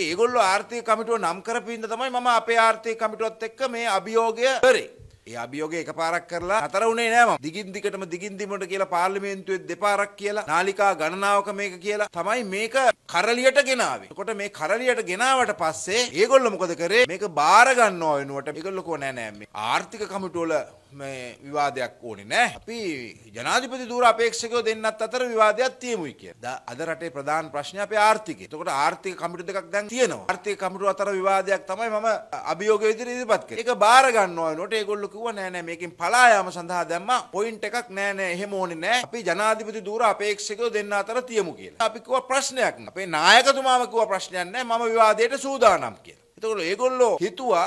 ඒගොල්ලෝ ආර්ථික කමිටුව නම් කරපින්න තමයි මම අපේ ආර්ථික කමිටුවත් එක්ක මේ අභියෝගය කරේ. ඒ අභියෝග එක පාරක් කරලා හතර උනේ නෑම දිගින් දිකටම දිගින් දිමට කියලා පාර්ලිමේන්තුවේ දෙපාරක් කියලා නාලිකා ගණනාවක මේක කියලා තමයි මේක කරලියට ගෙනාවේ. එතකොට මේ කරලියට ගෙනාවට පස්සේ ඒගොල්ලෝ මොකද කරේ? මේක බාර ගන්නව වෙනුවට ඒගොල්ලෝ කෝ නෑ නෑ මේ ආර්ථික කමිටුව වල මේ විවාදයක් ඕනේ නෑ. අපි ජනාධිපති ධූර අපේක්ෂකයෝ දෙන්නත් අතර විවාදයක් තියෙමුයි කියලා. අද රටේ ප්‍රධාන ප්‍රශ්නේ අපේ ආර්ථිකය. එතකොට ආර්ථික කමිටු දෙකක් දැන් තියෙනවා. ආර්ථික කමිටු අතර විවාදයක් තමයි මම අභියෝගය විදිහට ඉදිරිපත් කළේ. ඒක බාර ගන්නවා වෙනකොට ඒගොල්ලෝ කිව්වා නෑ නෑ මේකෙන් පලා යාම සඳහා දැම්මා පොයින්ට් එකක් නෑ නෑ එහෙම ඕනේ නෑ. අපි ජනාධිපති ධූර අපේක්ෂකයෝ දෙන්න අතර තියමු කියලා. අපි කිව්වා ප්‍රශ්නයක් නෑ. අපේ නායකතුමාම කිව්වා ප්‍රශ්නයක් නෑ මම විවාදයට සූදානම් කියලා. එතකොට ඒගොල්ලෝ හිතුවා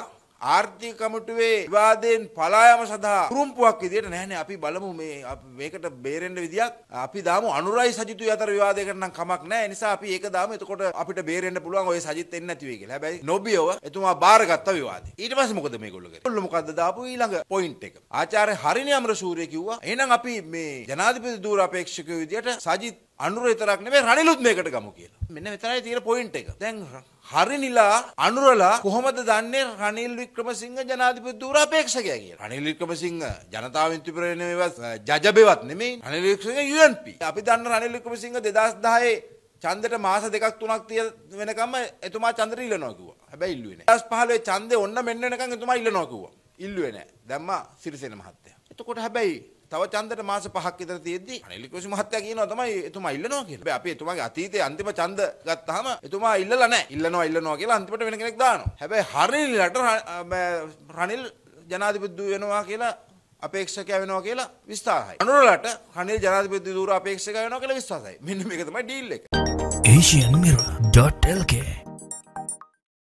ආර්ථික කමිටුවේ විවාදයෙන් පලායම සඳහා කුරුම්පුවක් විදියට නැහැනේ අපි බලමු මේ මේකට බේරෙන්න විදියක් අපි දාමු අනුරයි සජිතුයි අතර විවාදයකට නම් කමක් නැහැ නිසා අපි ඒක දාමු එතකොට අපිට බේරෙන්න පුළුවන් ඔය සජිත් එන්නේ නැති වෙයි කියලා. හැබැයි නොබියව එතුමා බාරගත්ත විවාදේ. ඊට පස්සේ මොකද මේගොල්ලෝ කරේ? ඔල්ල මොකද්ද දාපු ඊළඟ පොයින්ට් එක. ආචාර්ය හරිනි අමරසූරිය කිව්වා එහෙනම් අපි මේ ජනාධිපති ධූර අපේක්ෂකයෝ විදියට සජිත් අනුර විතරක් නෙමෙයි රනිලුත් මේකට ගමු කියලා. මෙන්න මෙතනයි තියෙන පොයින්ට් එක. දැන් හරිනිලා අනුරලා කොහොමද දන්නේ රනිල් වික්‍රමසිංහ ජනාධිපතිවරු අපේක්ෂකයා කියලා. රනිල් වික්‍රමසිංහ ජනතාව විමුක්ති ජජබෙවත් නෙමෙයි. රනිල් වික්‍රමසිංහ UNP. අපි දන්න රනිල් වික්‍රමසිංහ 2010 චන්දට මාස දෙකක් තුනක් තිය වෙනකම්ම එතුමා චන්දට ඉල්ලනවා කිව්වා. හැබැයි ඉල්ලුවේ නැහැ. 2015 චන්දේ ඔන්න මෙන්න වෙනකන් එතුමා ඉල්ලනවා කිව්වා. ඉල්ලුවේ නැහැ. දැම්මා සිරිසේන මහත්තයා. එතකොට හැබැයි තව ඡන්දට මාස 5ක් විතර තියෙද්දි අනිලිකෝසි මහත්තයා කියනවා තමයි එතුමා ඉල්ලනවා කියලා. හැබැයි අපි එතුමාගේ අතීතයේ අන්තිම ඡන්ද ගත්තාම එතුමා ඉල්ලලා නැහැ. ඉල්ලනවා ඉල්ලනවා කියලා අන්තිමට වෙන කෙනෙක් දානවා. හැබැයි හරිනිලට රනිල් ජනාධිපති වෙනවා කියලා අපේක්ෂකයා වෙනවා කියලා විස්තරයි. අනුරලට රනිල් ජනාධිපති දූර අපේක්ෂකයා වෙනවා කියලා විශ්වාසයි. මෙන්න මේක තමයි ඩීල් එක. asianmirror.lk